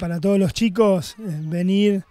para todos los chicos eh, venir,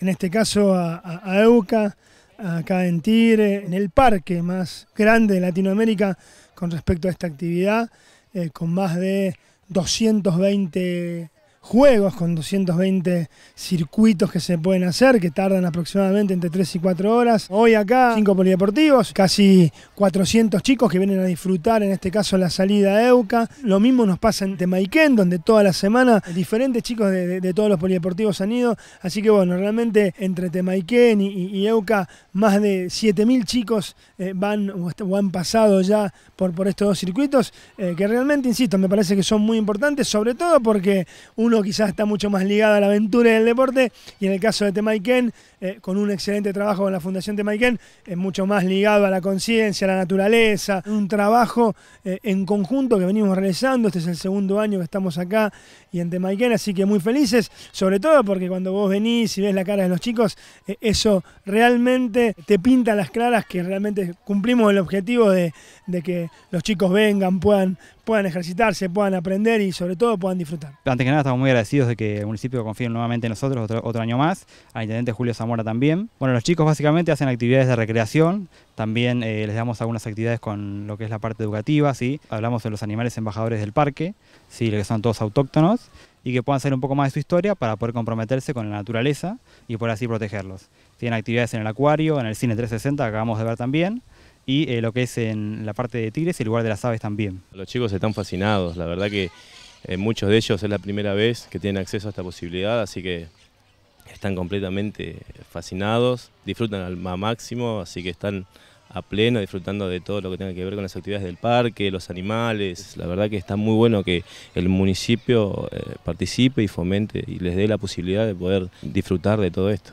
en este caso a, EUCA, acá en Tigre, en el parque más grande de Latinoamérica con respecto a esta actividad, eh, con más de 220 juegos con 220 circuitos que se pueden hacer, que tardan aproximadamente entre 3 y 4 horas. Hoy acá, 5 polideportivos, casi 400 chicos que vienen a disfrutar, en este caso, la salida a EUCA. Lo mismo nos pasa en Temaiken, donde toda la semana diferentes chicos de, todos los polideportivos han ido. Así que bueno, realmente entre Temaiken y, EUCA, más de 7.000 chicos eh, van o han pasado ya por, estos dos circuitos, eh, que realmente, insisto, me parece que son muy importantes, sobre todo porque un uno quizás está mucho más ligado a la aventura y al deporte, y en el caso de Temaiken, eh, con un excelente trabajo con la Fundación Temaiken, es mucho más ligado a la conciencia, a la naturaleza, un trabajo eh, en conjunto que venimos realizando, este es el segundo año que estamos acá y en Temaiken, así que muy felices, sobre todo porque cuando vos venís y ves la cara de los chicos, eh, eso realmente te pinta las claras que realmente cumplimos el objetivo de, que los chicos vengan, puedan, puedan ejercitarse, puedan aprender y sobre todo puedan disfrutar. Antes que nada, estamos muy agradecidos de que el municipio confíe nuevamente en nosotros otro, año más, al intendente Julio Zamora también. Bueno, los chicos básicamente hacen actividades de recreación, también eh, les damos algunas actividades con lo que es la parte educativa, ¿sí? hablamos de los animales embajadores del parque, ¿sí? que son todos autóctonos, y que puedan saber un poco más de su historia para poder comprometerse con la naturaleza y por así protegerlos. Tienen actividades en el acuario, en el cine 360, que acabamos de ver también, y eh, lo que es en la parte de tigres y el lugar de las aves también. Los chicos están fascinados, la verdad que eh, muchos de ellos es la primera vez que tienen acceso a esta posibilidad, así que están completamente fascinados, disfrutan al máximo, así que están a pleno disfrutando de todo lo que tenga que ver con las actividades del parque, los animales. La verdad que está muy bueno que el municipio eh, participe y fomente y les dé la posibilidad de poder disfrutar de todo esto.